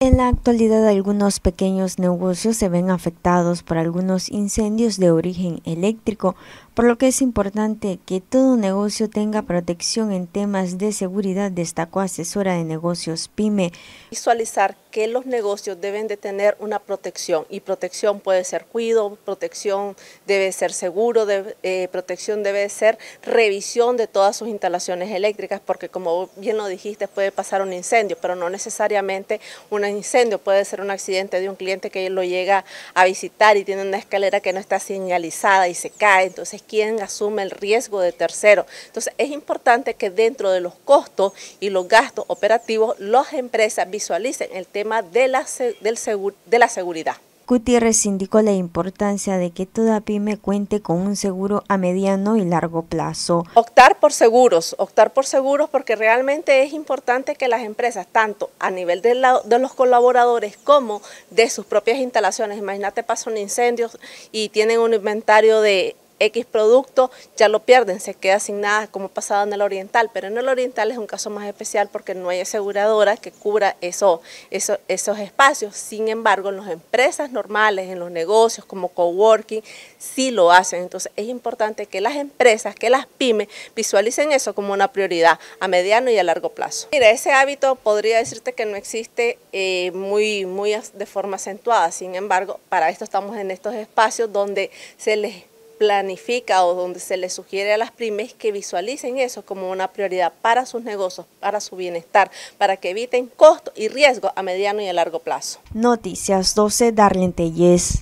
En la actualidad algunos pequeños negocios se ven afectados por algunos incendios de origen eléctrico, por lo que es importante que todo negocio tenga protección en temas de seguridad, destacó asesora de negocios PyME. Visualizar que los negocios deben de tener una protección y protección puede ser cuido, protección debe ser seguro, de, eh, protección debe ser revisión de todas sus instalaciones eléctricas porque como bien lo dijiste puede pasar un incendio, pero no necesariamente un incendio, puede ser un accidente de un cliente que lo llega a visitar y tiene una escalera que no está señalizada y se cae, entonces ¿quién asume el riesgo de tercero? Entonces es importante que dentro de los costos y los gastos operativos las empresas visualicen el tema de la, del de seguridad. Gutiérrez indicó la importancia de que toda pyme cuente con un seguro a mediano y largo plazo. Optar por seguros, optar por seguros porque realmente es importante que las empresas, tanto a nivel de, de los colaboradores como de sus propias instalaciones, imagínate pasa un incendio y tienen un inventario de X producto, ya lo pierden, se queda sin nada, como ha pasado en el oriental, pero en el oriental es un caso más especial porque no hay aseguradora que cubra eso, esos espacios. Sin embargo, en las empresas normales, en los negocios como coworking, sí lo hacen. Entonces es importante que las empresas, que las pymes visualicen eso como una prioridad a mediano y a largo plazo. Mira, ese hábito podría decirte que no existe eh, muy, muy de forma acentuada, sin embargo, para esto estamos en estos espacios donde se les planifica o donde se le sugiere a las pymes que visualicen eso como una prioridad para sus negocios, para su bienestar, para que eviten costos y riesgo a mediano y a largo plazo. Noticias 12, Darlene Tellez.